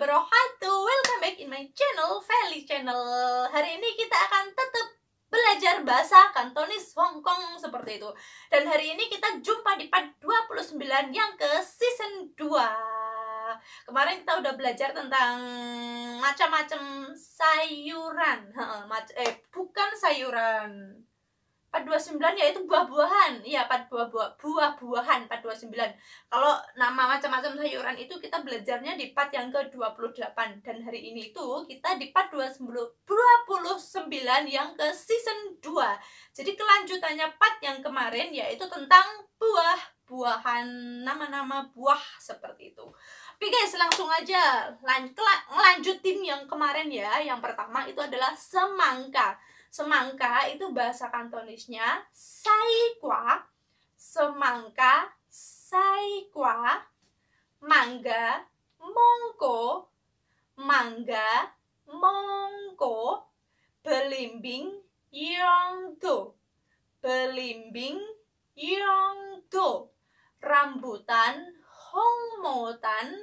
wabarakatuh Welcome back in my channel, Feli Channel Hari ini kita akan tetap belajar bahasa Kantonis Hong Kong seperti itu Dan hari ini kita jumpa di part 29 yang ke season 2 Kemarin kita udah belajar tentang macam-macam sayuran eh, bukan sayuran Part 29 yaitu buah-buahan buah-buah buah-buahan 429. kalau nama macam-macam sayuran itu kita belajarnya di part yang ke-28 dan hari ini itu kita di part 29 yang ke season 2 jadi kelanjutannya part yang kemarin yaitu tentang buah-buahan nama-nama buah seperti itu Oke guys, langsung aja lanjutin yang kemarin ya. Yang pertama itu adalah semangka. Semangka itu bahasa Kantonisnya saikwa semangka, saikwa, mangga, mongko, mangga, mongko, belimbing, yongdo, belimbing, yongdo, rambutan, hongmotan,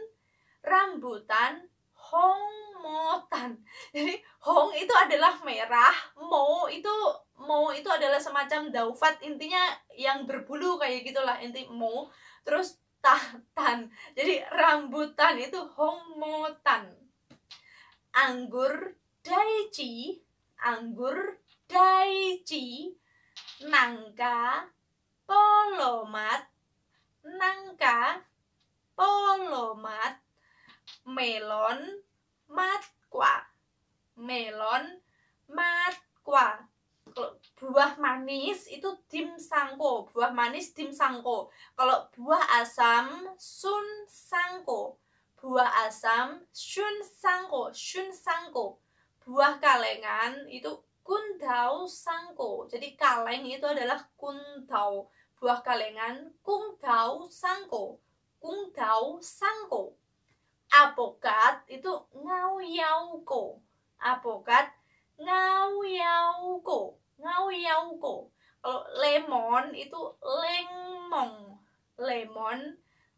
rambutan, hongmotan. Jadi hong itu adalah merah, mo itu mo itu adalah semacam daufat intinya yang berbulu kayak gitulah mo terus tahtan jadi rambutan itu hongmotan anggur daichi anggur daichi nangka polomat nangka polomat melon matkwa melon matkwa buah manis itu dim sangko buah manis dim sangko kalau buah asam sun sangko buah asam sun sangko sun sangko buah kalengan itu tau sangko jadi kaleng itu adalah tau. buah kalengan tau sangko tau sangko apokat itu ngau yauko, apokat ngau nyauko kalau lemon itu lengmong lemon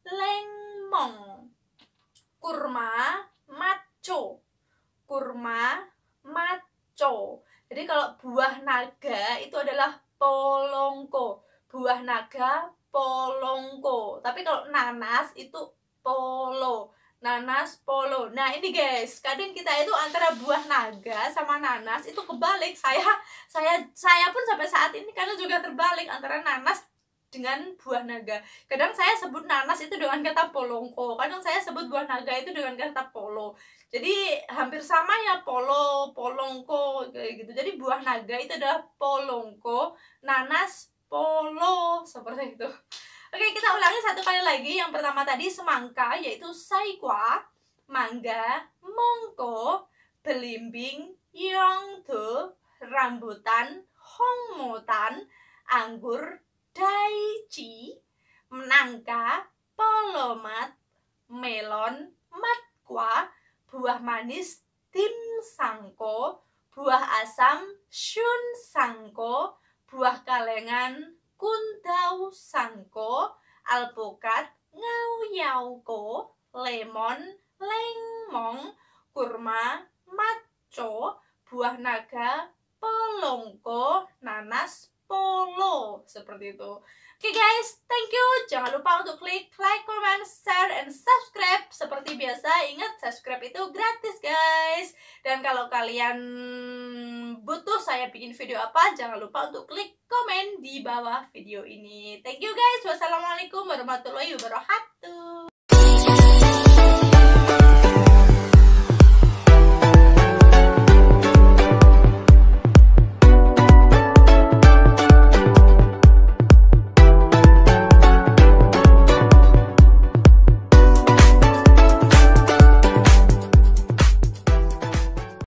lengmong kurma maco kurma maco jadi kalau buah naga itu adalah polongko buah naga polongko tapi kalau nanas itu polo nanas polo. Nah ini guys, kadang kita itu antara buah naga sama nanas itu kebalik. Saya saya saya pun sampai saat ini kadang juga terbalik antara nanas dengan buah naga. Kadang saya sebut nanas itu dengan kata polongko, kadang saya sebut buah naga itu dengan kata polo. Jadi hampir sama ya polo, polongko kayak gitu. Jadi buah naga itu adalah polongko, nanas polo seperti itu. Oke, kita ulangi satu kali lagi. Yang pertama tadi semangka yaitu saikwa, mangga, mongko, belimbing, yongtu, rambutan, hongmotan, anggur, daichi, menangka, polomat, melon, matkwa, buah manis, tim sangko buah asam, shun sangko buah kalengan, kuntaus alpukat, ngau ngauyauko, lemon, lengmong, kurma, maco, buah naga, polongko, nanas, polo. Seperti itu. Oke okay guys, thank you. Jangan lupa untuk klik like, comment, share, and subscribe. Seperti biasa, ingat subscribe itu gratis guys. Dan kalau kalian Butuh saya bikin video apa? Jangan lupa untuk klik komen di bawah video ini. Thank you guys. Wassalamualaikum warahmatullahi wabarakatuh.